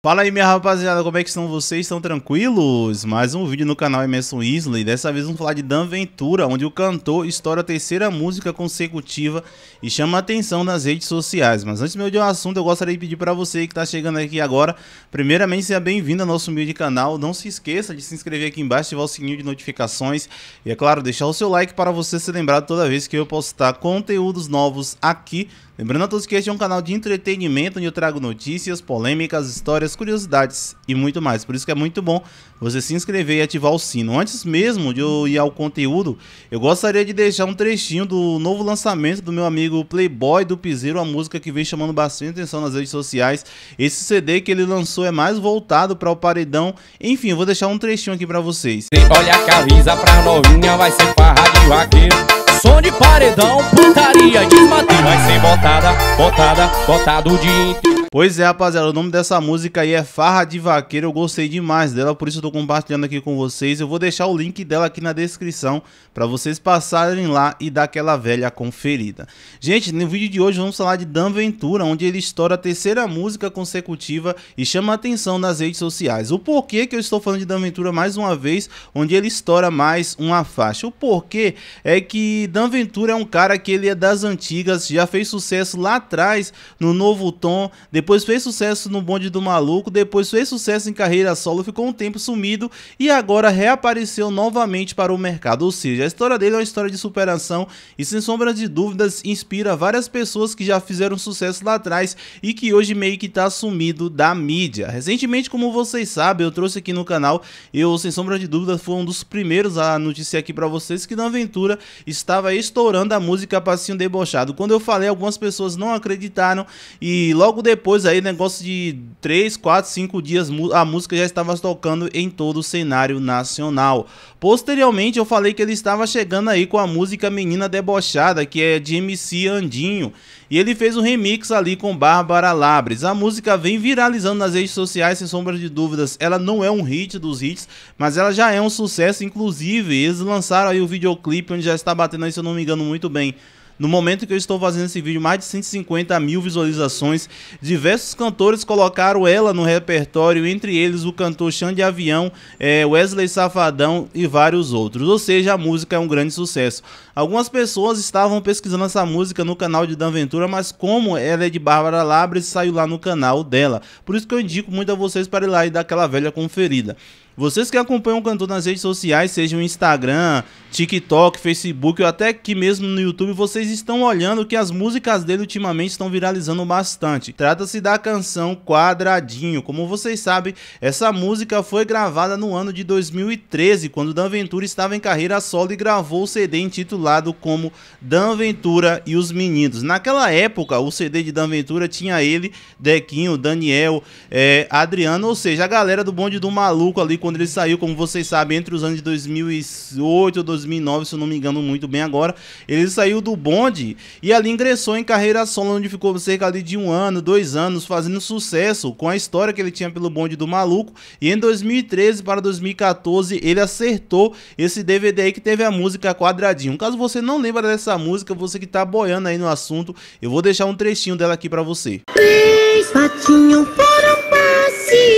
Fala aí minha rapaziada, como é que estão vocês? Estão tranquilos? Mais um vídeo no canal Emerson Isley, dessa vez vamos falar de Dan Ventura, onde o cantor estoura a terceira música consecutiva e chama a atenção nas redes sociais. Mas antes meu de um assunto, eu gostaria de pedir para você que está chegando aqui agora, primeiramente seja bem-vindo ao nosso humilde canal, não se esqueça de se inscrever aqui embaixo, ativar o sininho de notificações e é claro, deixar o seu like para você ser lembrado toda vez que eu postar conteúdos novos aqui Lembrando a todos que este é um canal de entretenimento onde eu trago notícias, polêmicas, histórias, curiosidades e muito mais. Por isso que é muito bom você se inscrever e ativar o sino. Antes mesmo de eu ir ao conteúdo, eu gostaria de deixar um trechinho do novo lançamento do meu amigo Playboy do Piseiro, a música que vem chamando bastante atenção nas redes sociais. Esse CD que ele lançou é mais voltado para o paredão. Enfim, eu vou deixar um trechinho aqui para vocês. Olha a camisa pra novinha, vai ser farra de vaqueiro. Som de paredão, putaria de matar vai sem botada, botada, botado de. inteiro Pois é, rapaziada, o nome dessa música aí é Farra de Vaqueiro, eu gostei demais dela, por isso eu tô compartilhando aqui com vocês. Eu vou deixar o link dela aqui na descrição para vocês passarem lá e dar aquela velha conferida. Gente, no vídeo de hoje vamos falar de Dan Ventura, onde ele estoura a terceira música consecutiva e chama atenção nas redes sociais. O porquê que eu estou falando de Dan Ventura mais uma vez, onde ele estoura mais uma faixa. O porquê é que Dan Ventura é um cara que ele é das antigas, já fez sucesso lá atrás no Novo Tom, depois fez sucesso no Bonde do Maluco, depois fez sucesso em carreira solo, ficou um tempo sumido e agora reapareceu novamente para o mercado. Ou seja, a história dele é uma história de superação e sem sombra de dúvidas inspira várias pessoas que já fizeram sucesso lá atrás e que hoje meio que tá sumido da mídia. Recentemente, como vocês sabem, eu trouxe aqui no canal, eu sem sombra de dúvidas foi um dos primeiros a noticiar aqui para vocês que na aventura estava estourando a música Passinho Debochado. Quando eu falei, algumas pessoas não acreditaram e logo depois depois aí, negócio de 3, 4, 5 dias, a música já estava tocando em todo o cenário nacional. Posteriormente, eu falei que ele estava chegando aí com a música Menina Debochada, que é de MC Andinho. E ele fez um remix ali com Bárbara Labres. A música vem viralizando nas redes sociais, sem sombra de dúvidas. Ela não é um hit dos hits, mas ela já é um sucesso. Inclusive, eles lançaram aí o videoclipe, onde já está batendo aí, se eu não me engano, muito bem no momento que eu estou fazendo esse vídeo, mais de 150 mil visualizações. Diversos cantores colocaram ela no repertório, entre eles o cantor Chão de Avião, é, Wesley Safadão e vários outros. Ou seja, a música é um grande sucesso. Algumas pessoas estavam pesquisando essa música no canal de Dan Ventura, mas como ela é de Bárbara Labres, saiu lá no canal dela. Por isso que eu indico muito a vocês para ir lá e dar aquela velha conferida. Vocês que acompanham o cantor nas redes sociais, seja o Instagram, TikTok, Facebook ou até aqui mesmo no YouTube, vocês estão olhando que as músicas dele ultimamente estão viralizando bastante. Trata-se da canção Quadradinho. Como vocês sabem, essa música foi gravada no ano de 2013, quando Dan Ventura estava em carreira solo e gravou o CD intitulado como Dan Ventura e os Meninos. Naquela época, o CD de Dan Ventura tinha ele, Dequinho, Daniel, eh, Adriano, ou seja, a galera do bonde do maluco ali com quando ele saiu, como vocês sabem, entre os anos de 2008 e 2009, se eu não me engano muito bem agora, ele saiu do bonde e ali ingressou em carreira solo, onde ficou cerca de um ano, dois anos, fazendo sucesso com a história que ele tinha pelo bonde do maluco. E em 2013 para 2014, ele acertou esse DVD aí que teve a música Quadradinho. Caso você não lembra dessa música, você que tá boiando aí no assunto, eu vou deixar um trechinho dela aqui para você. Três patinhos foram passe.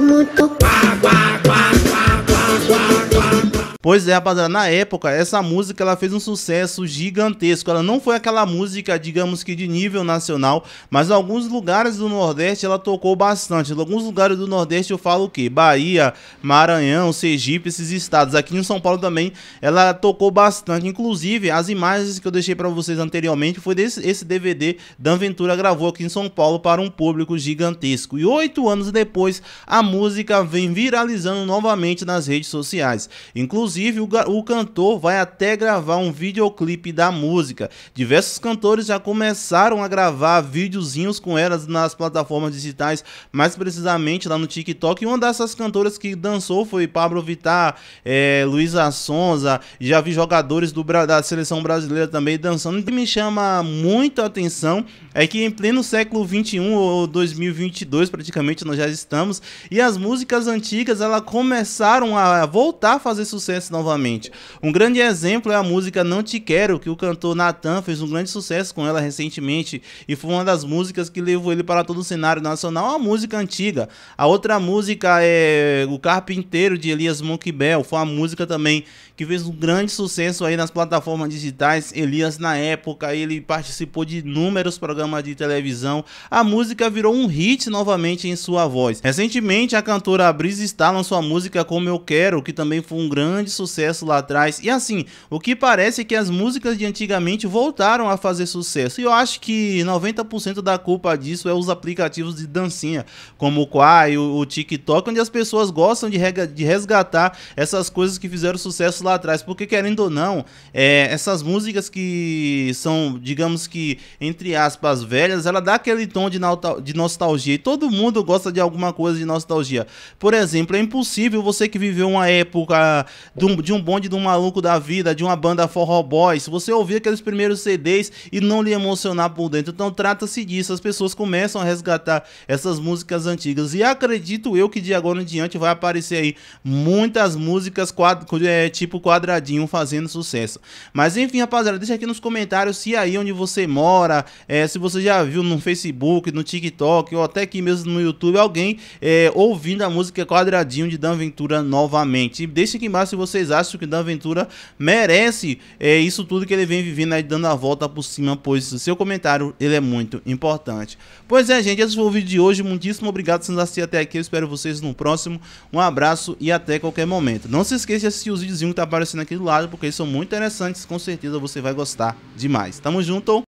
mucho. Guau, guau. Pois é, rapaziada, na época, essa música ela fez um sucesso gigantesco. Ela não foi aquela música, digamos que de nível nacional, mas em alguns lugares do Nordeste ela tocou bastante. Em alguns lugares do Nordeste eu falo o quê? Bahia, Maranhão, Sergipe, esses estados. Aqui em São Paulo também ela tocou bastante. Inclusive, as imagens que eu deixei para vocês anteriormente foi desse esse DVD da Ventura gravou aqui em São Paulo para um público gigantesco. E oito anos depois, a música vem viralizando novamente nas redes sociais. Inclusive, Inclusive, o, o cantor vai até gravar um videoclipe da música. Diversos cantores já começaram a gravar videozinhos com elas nas plataformas digitais, mais precisamente lá no TikTok. E uma dessas cantoras que dançou foi Pablo Vittar, é, Luísa Sonza. Já vi jogadores do, da seleção brasileira também dançando. E que me chama muito a atenção é que em pleno século 21 ou 2022 praticamente nós já estamos e as músicas antigas elas começaram a voltar a fazer sucesso novamente. Um grande exemplo é a música Não Te Quero que o cantor Nathan fez um grande sucesso com ela recentemente e foi uma das músicas que levou ele para todo o cenário nacional, a música antiga. A outra música é O Carpinteiro de Elias Bell, foi uma música também que fez um grande sucesso aí nas plataformas digitais. Elias na época ele participou de inúmeros programas programa de televisão, a música virou um hit novamente em sua voz. Recentemente, a cantora Brisa está lançou a música Como Eu Quero, que também foi um grande sucesso lá atrás. E assim, o que parece é que as músicas de antigamente voltaram a fazer sucesso. E eu acho que 90% da culpa disso é os aplicativos de dancinha, como o Quai, o, o TikTok, onde as pessoas gostam de, de resgatar essas coisas que fizeram sucesso lá atrás. Porque, querendo ou não, é, essas músicas que são, digamos que, entre aspas, músicas velhas, ela dá aquele tom de, de nostalgia. E todo mundo gosta de alguma coisa de nostalgia. Por exemplo, é impossível você que viveu uma época de um, de um bonde de um maluco da vida, de uma banda forró boys, você ouvir aqueles primeiros CDs e não lhe emocionar por dentro. Então trata-se disso. As pessoas começam a resgatar essas músicas antigas. E acredito eu que de agora em diante vai aparecer aí muitas músicas é, tipo quadradinho fazendo sucesso. Mas enfim, rapaziada, deixa aqui nos comentários se aí onde você mora, é, se você já viu no Facebook, no TikTok ou até aqui mesmo no YouTube alguém é, ouvindo a música Quadradinho de Dan Ventura novamente. Deixe aqui embaixo se vocês acham que Dan Ventura merece é, isso tudo que ele vem vivendo aí, dando a volta por cima, pois o seu comentário ele é muito importante. Pois é, gente, esse foi o vídeo de hoje. Muitíssimo obrigado por nos assistir até aqui. Eu espero vocês no próximo. Um abraço e até qualquer momento. Não se esqueça de assistir os videozinhos que tá aparecendo aqui do lado, porque eles são muito interessantes. Com certeza você vai gostar demais. Tamo junto!